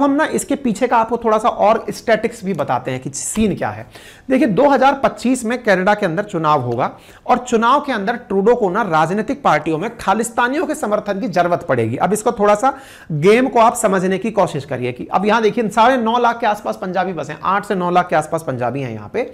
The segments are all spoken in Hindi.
अब हम ना इसके पीछे का आपको थोड़ा सा और स्टेटिक्स भी बताते हैं कि सीन क्या है देखिए 2025 में कनाडा के अंदर चुनाव होगा और चुनाव के अंदर ट्रूडो को ना राजनीतिक पार्टियों में खालिस्तानियों के समर्थन की जरूरत पड़ेगी अब इसको थोड़ा सा गेम को आप समझने की कोशिश करिए कि अब यहां देखिए साढ़े नौ लाख के आसपास पंजाबी बसे आठ से नौ लाख के आसपास पंजाबी हैं यहां पर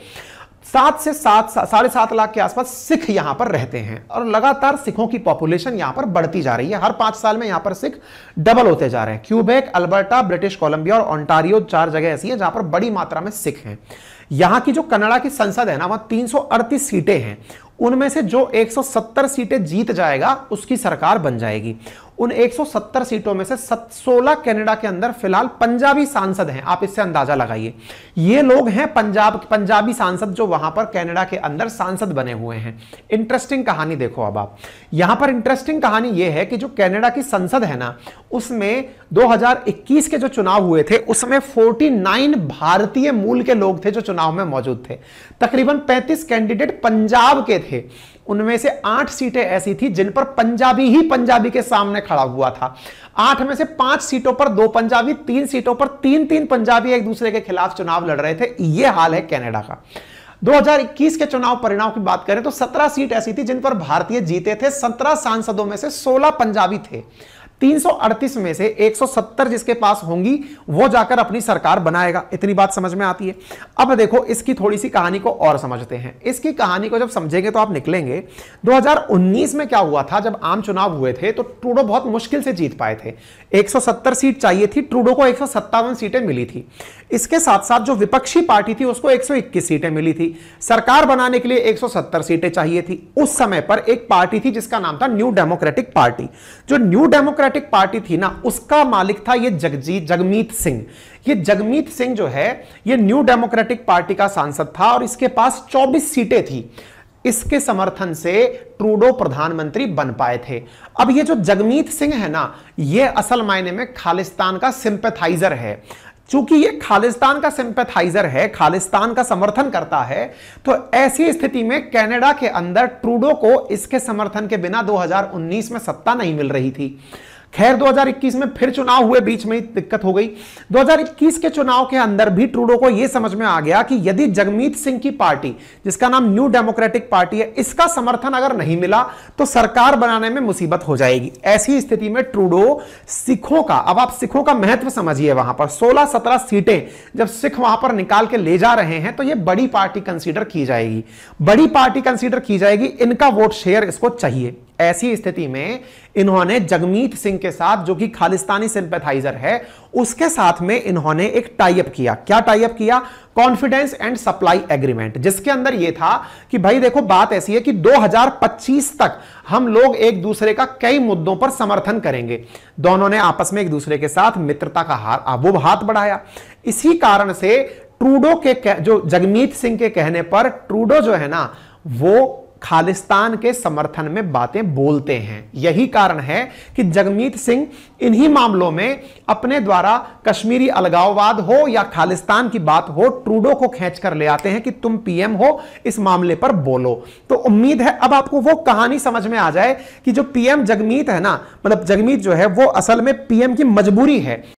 सात से सात साढ़े सात लाख के आसपास सिख यहां पर रहते हैं और लगातार सिखों की पॉपुलेशन यहां पर बढ़ती जा रही है हर पांच साल में यहां पर सिख डबल होते जा रहे हैं क्यूबेक अल्बर्टा ब्रिटिश कोलंबिया और ऑन्टारियो चार जगह ऐसी है जहां पर बड़ी मात्रा में सिख हैं यहां की जो कनाडा की संसद है ना वहां तीन सीटें हैं उनमें से जो 170 सीटें जीत जाएगा उसकी सरकार बन जाएगी उन 170 सीटों में से सत, 16 कनाडा के अंदर फिलहाल पंजाबी सांसद हैं आप इससे अंदाजा लगाइए ये लोग हैं पंजाब पंजाबी सांसद जो वहां पर कनाडा के अंदर सांसद बने हुए हैं इंटरेस्टिंग कहानी देखो अब आप यहां पर इंटरेस्टिंग कहानी ये है कि जो कनाडा की संसद है ना उसमें 2021 के जो चुनाव हुए थे उसमें फोर्टी भारतीय मूल के लोग थे जो चुनाव में मौजूद थे तकरीबन पैंतीस कैंडिडेट पंजाब के थे उनमें से आठ सीटें ऐसी थी जिन पर पंजाबी ही पंजाबी के सामने खड़ा हुआ था आठ में से पांच सीटों पर दो पंजाबी तीन सीटों पर तीन तीन पंजाबी एक दूसरे के खिलाफ चुनाव लड़ रहे थे ये हाल है कैनेडा का 2021 के चुनाव परिणाम की बात करें तो 17 सीट ऐसी थी जिन पर भारतीय जीते थे 17 सांसदों में से 16 पंजाबी थे 338 में से 170 जिसके पास होंगी वो जाकर अपनी सरकार बनाएगा इतनी बात समझ में आती है अब देखो इसकी थोड़ी सी कहानी को और समझते हैं इसकी कहानी को जब समझेंगे तो आप निकलेंगे 2019 में क्या हुआ था जब आम चुनाव हुए थे तो ट्रूडो बहुत मुश्किल से जीत पाए थे 170 सीट चाहिए थी ट्रूडो को एक सीटें मिली थी इसके साथ साथ जो विपक्षी पार्टी थी उसको एक सीटें मिली थी सरकार बनाने के लिए एक सीटें चाहिए थी उस समय पर एक पार्टी थी जिसका नाम था न्यू डेमोक्रेटिक पार्टी जो न्यू डेमोक्रेटिक डेमोक्रेटिक पार्टी थी ना उसका मालिक था ये जगजीत जगमीत सिंह ये जगमीत सिंह जो है ये न्यू डेमोक्रेटिक पार्टी का सांसद था और इसके पास 24 सीटें थी इसके समर्थन से ट्रूडो प्रधानमंत्री बन पाए थे अब ये जो जगमीत सिंह है ना ये असल मायने में खालिस्तान का सिंपथाइजर है चूंकि ये खालिस्तान का सिंपथाइजर है खालिस्तान का समर्थन करता है तो ऐसी स्थिति में कनाडा के अंदर ट्रूडो को इसके समर्थन के बिना 2019 में सत्ता नहीं मिल रही थी खैर 2021 में फिर चुनाव हुए बीच में दिक्कत हो गई 2021 के चुनाव के अंदर भी ट्रूडो को यह समझ में आ गया कि यदि जगमीत सिंह की पार्टी जिसका नाम न्यू डेमोक्रेटिक पार्टी है इसका समर्थन अगर नहीं मिला तो सरकार बनाने में मुसीबत हो जाएगी ऐसी स्थिति में ट्रूडो सिखों का अब आप सिखों का महत्व समझिए वहां पर सोलह सत्रह सीटें जब सिख वहां पर निकाल के ले जा रहे हैं तो यह बड़ी पार्टी कंसिडर की जाएगी बड़ी पार्टी कंसिडर की जाएगी इनका वोट शेयर इसको चाहिए ऐसी स्थिति में इन्होंने जगमीत सिंह के साथ जो कि खालिस्तानी सिंपथाइजर है उसके साथ में इन्होंने एक टाइप किया क्या टाइप किया कॉन्फिडेंस एंड सप्लाई एग्रीमेंट जिसके अंदर यह था कि भाई देखो बात ऐसी है कि 2025 तक हम लोग एक दूसरे का कई मुद्दों पर समर्थन करेंगे दोनों ने आपस में एक दूसरे के साथ मित्रता का हार वो हाथ बढ़ाया इसी कारण से ट्रूडो के जो जगमीत सिंह के कहने पर ट्रूडो जो है ना वो खालिस्तान के समर्थन में बातें बोलते हैं यही कारण है कि जगमीत सिंह इन्हीं मामलों में अपने द्वारा कश्मीरी अलगाववाद हो या खालिस्तान की बात हो ट्रूडो को खेच कर ले आते हैं कि तुम पीएम हो इस मामले पर बोलो तो उम्मीद है अब आपको वो कहानी समझ में आ जाए कि जो पीएम जगमीत है ना मतलब जगमीत जो है वो असल में पीएम की मजबूरी है